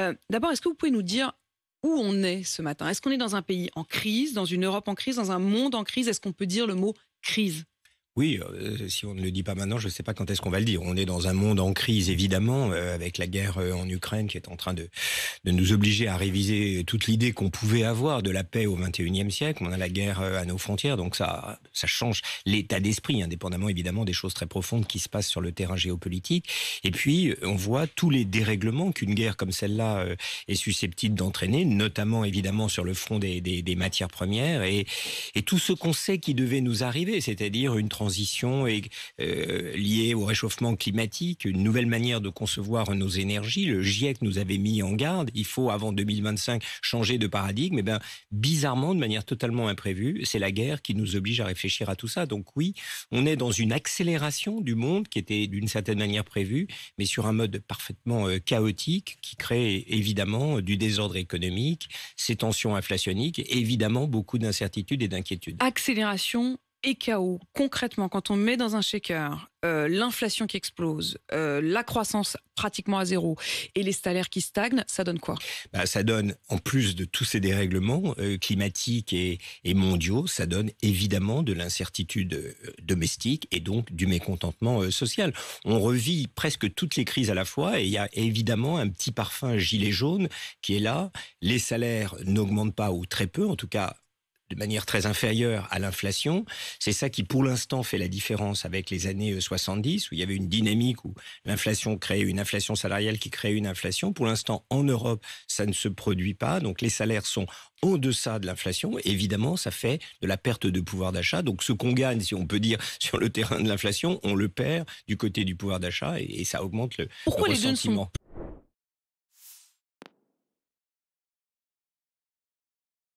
Euh, d'abord, est-ce que vous pouvez nous dire où on est ce matin Est-ce qu'on est dans un pays en crise, dans une Europe en crise, dans un monde en crise Est-ce qu'on peut dire le mot crise oui, euh, si on ne le dit pas maintenant, je ne sais pas quand est-ce qu'on va le dire. On est dans un monde en crise, évidemment, euh, avec la guerre euh, en Ukraine qui est en train de, nous obliger à réviser toute l'idée qu'on pouvait avoir de la paix au 21e siècle. On a la guerre à nos frontières, donc ça, ça change l'état d'esprit, indépendamment évidemment des choses très profondes qui se passent sur le terrain géopolitique. Et puis, on voit tous les dérèglements qu'une guerre comme celle-là est susceptible d'entraîner, notamment évidemment sur le front des, des matières premières et, et tout ce qu'on sait qui devait nous arriver, c'est-à-dire une transition transition et, euh, liée au réchauffement climatique, une nouvelle manière de concevoir nos énergies. Le GIEC nous avait mis en garde, il faut avant 2025 changer de paradigme. Et eh bien, bizarrement, de manière totalement imprévue, c'est la guerre qui nous oblige à réfléchir à tout ça. Donc oui, on est dans une accélération du monde qui était d'une certaine manière prévue, mais sur un mode parfaitement euh, chaotique qui crée évidemment du désordre économique, ces tensions inflationniques, évidemment beaucoup d'incertitudes et d'inquiétudes. Accélération et KO. Concrètement, quand on met dans un shaker euh, l'inflation qui explose, euh, la croissance pratiquement à zéro et les salaires qui stagnent, ça donne quoi bah, Ça donne, en plus de tous ces dérèglements euh, climatiques et, et, mondiaux, ça donne évidemment de l'incertitude domestique et donc du mécontentement social. On revit presque toutes les crises à la fois et il y a évidemment un petit parfum gilet jaune qui est là. Les salaires n'augmentent pas ou très peu, en tout cas de manière très inférieure à l'inflation. C'est ça qui, pour l'instant, fait la différence avec les années 70, euh, où il y avait une dynamique où l'inflation créait une inflation salariale qui créait une inflation. Pour l'instant, en Europe, ça ne se produit pas. Donc les salaires sont en deçà de l'inflation. Évidemment, ça fait de la perte de pouvoir d'achat. Donc ce qu'on gagne, si on peut dire, sur le terrain de l'inflation, on le perd du côté du pouvoir d'achat et, ça augmente le... Pourquoi les